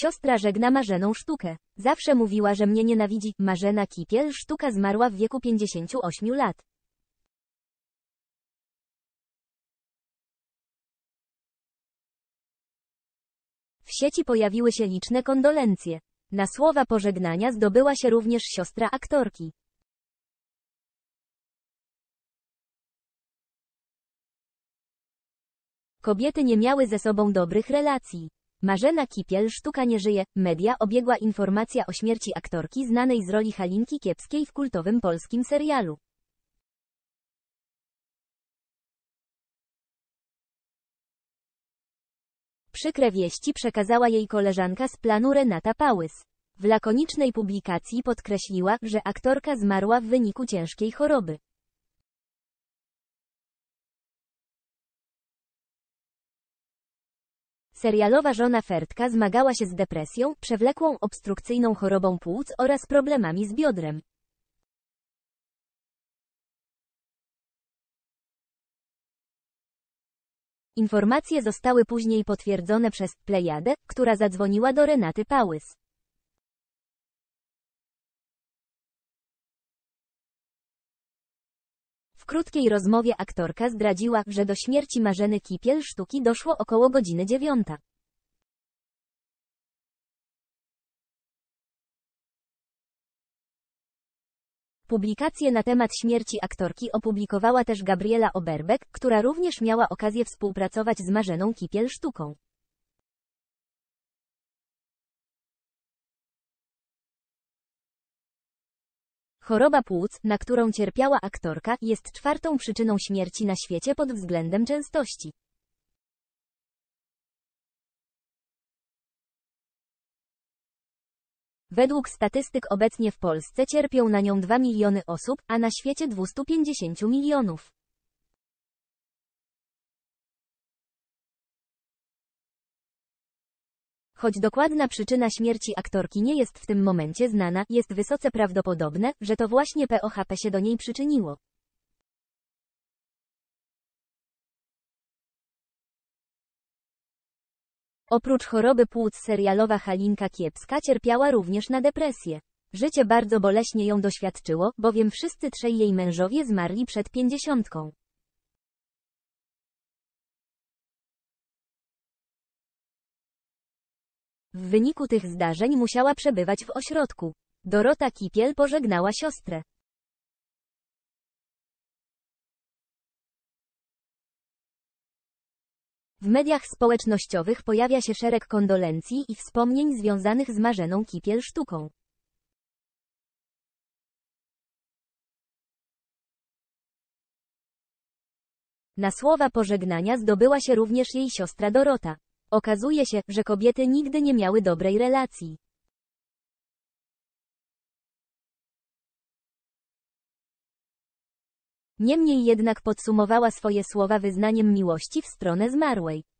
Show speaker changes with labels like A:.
A: Siostra żegna Marzeną sztukę. Zawsze mówiła, że mnie nienawidzi. Marzena Kipiel sztuka zmarła w wieku 58 lat. W sieci pojawiły się liczne kondolencje. Na słowa pożegnania zdobyła się również siostra aktorki. Kobiety nie miały ze sobą dobrych relacji. Marzena Kipiel, sztuka nie żyje, media obiegła informacja o śmierci aktorki znanej z roli Halinki Kiepskiej w kultowym polskim serialu. Przykre wieści przekazała jej koleżanka z planu Renata Pałys. W lakonicznej publikacji podkreśliła, że aktorka zmarła w wyniku ciężkiej choroby. Serialowa żona Fertka zmagała się z depresją, przewlekłą obstrukcyjną chorobą płuc oraz problemami z biodrem. Informacje zostały później potwierdzone przez Plejadę, która zadzwoniła do Renaty Pałys. W krótkiej rozmowie aktorka zdradziła, że do śmierci Marzeny Kipiel sztuki doszło około godziny dziewiąta. Publikacje na temat śmierci aktorki opublikowała też Gabriela Oberbeck, która również miała okazję współpracować z Marzeną Kipiel sztuką. Choroba płuc, na którą cierpiała aktorka, jest czwartą przyczyną śmierci na świecie pod względem częstości. Według statystyk obecnie w Polsce cierpią na nią 2 miliony osób, a na świecie 250 milionów. Choć dokładna przyczyna śmierci aktorki nie jest w tym momencie znana, jest wysoce prawdopodobne, że to właśnie POHP się do niej przyczyniło. Oprócz choroby płuc serialowa Halinka Kiepska cierpiała również na depresję. Życie bardzo boleśnie ją doświadczyło, bowiem wszyscy trzej jej mężowie zmarli przed pięćdziesiątką.
B: W wyniku tych zdarzeń musiała przebywać w ośrodku. Dorota Kipiel pożegnała siostrę.
A: W mediach społecznościowych pojawia się szereg kondolencji i wspomnień związanych z Marzeną Kipiel sztuką. Na słowa pożegnania zdobyła się również jej siostra Dorota. Okazuje się, że kobiety nigdy nie miały dobrej relacji.
B: Niemniej jednak podsumowała swoje słowa wyznaniem miłości w stronę zmarłej.